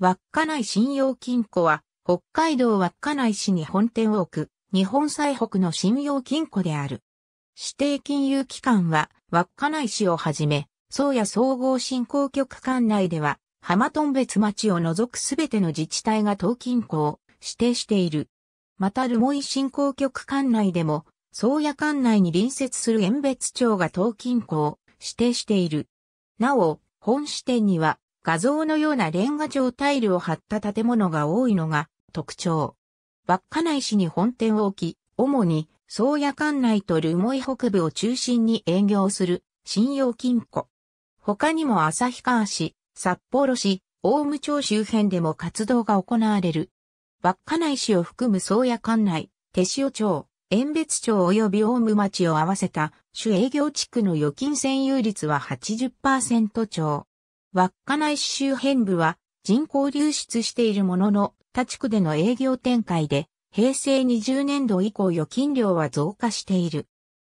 稚内信用金庫は、北海道稚内市に本店を置く、日本最北の信用金庫である。指定金融機関は、稚内市をはじめ、宗谷総合振興局管内では、浜頓別町を除くすべての自治体が当金庫を指定している。また、留萌振興局管内でも、宗谷管内に隣接する遠別町が当金庫を指定している。なお、本支店には、画像のようなレンガ状タイルを貼った建物が多いのが特徴。稚内市に本店を置き、主に宗谷管内と留萌北部を中心に営業する信用金庫。他にも旭川市、札幌市、大武町周辺でも活動が行われる。稚内市を含む宗谷管内、手塩町、遠別町及び大武町を合わせた主営業地区の預金占有率は80%超。か内周辺部は人口流出しているものの、他地区での営業展開で、平成20年度以降預金量は増加している。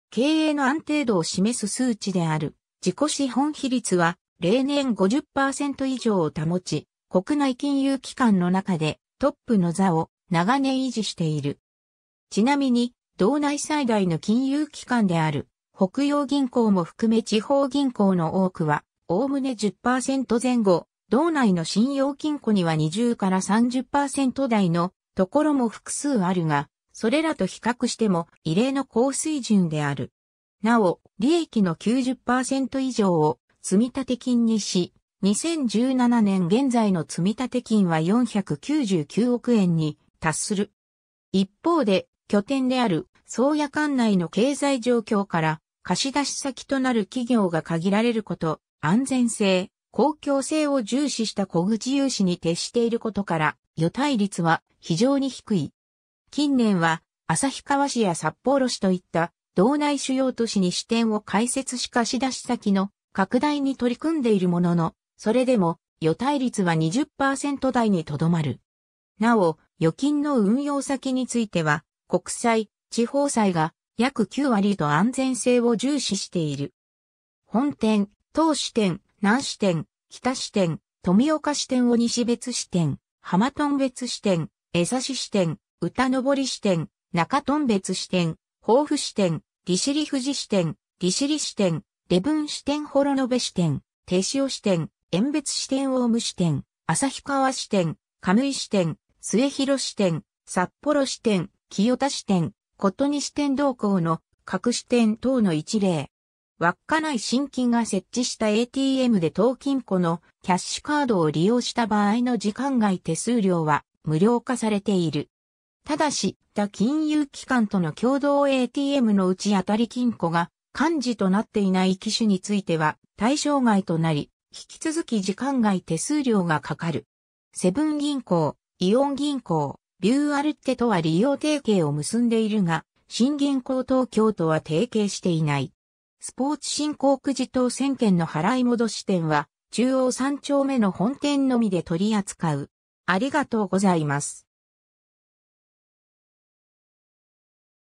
経営の安定度を示す数値である、自己資本比率は、例年50%以上を保ち、国内金融機関の中でトップの座を長年維持している。ちなみに、道内最大の金融機関である、北洋銀行も含め地方銀行の多くは、おおむね10%前後、道内の信用金庫には20から30%台のところも複数あるが、それらと比較しても異例の高水準である。なお、利益の90%以上を積立金にし、2017年現在の積立金は499億円に達する。一方で、拠点である宗谷管内の経済状況から貸し出し先となる企業が限られること安全性、公共性を重視した小口融資に徹していることから、予対率は非常に低い。近年は、旭川市や札幌市といった道内主要都市に支店を開設し貸し出し先の拡大に取り組んでいるものの、それでも予対率は20%台にとどまる。なお、預金の運用先については、国債、地方債が約9割と安全性を重視している。本店、東支店、南支店、北支店、富岡支店を西別支店、浜頓別支店、江差支店、歌登支店、中頓別支店、豊富支店、利尻富士支店、利尻支店、礼文支店幌延支店、手塩支店、遠別支店大無支店、旭川支店、亀井支店、末広支店、札幌支店、清田支店、琴西支店同行の各支店等の一例。稚内新規が設置した ATM で当金庫のキャッシュカードを利用した場合の時間外手数料は無料化されている。ただし、他金融機関との共同 ATM のうち当たり金庫が幹事となっていない機種については対象外となり、引き続き時間外手数料がかかる。セブン銀行、イオン銀行、ビューアルテとは利用提携を結んでいるが、新銀行東京都は提携していない。スポーツ振興区自等選言の払い戻し店は、中央3丁目の本店のみで取り扱う。ありがとうございます。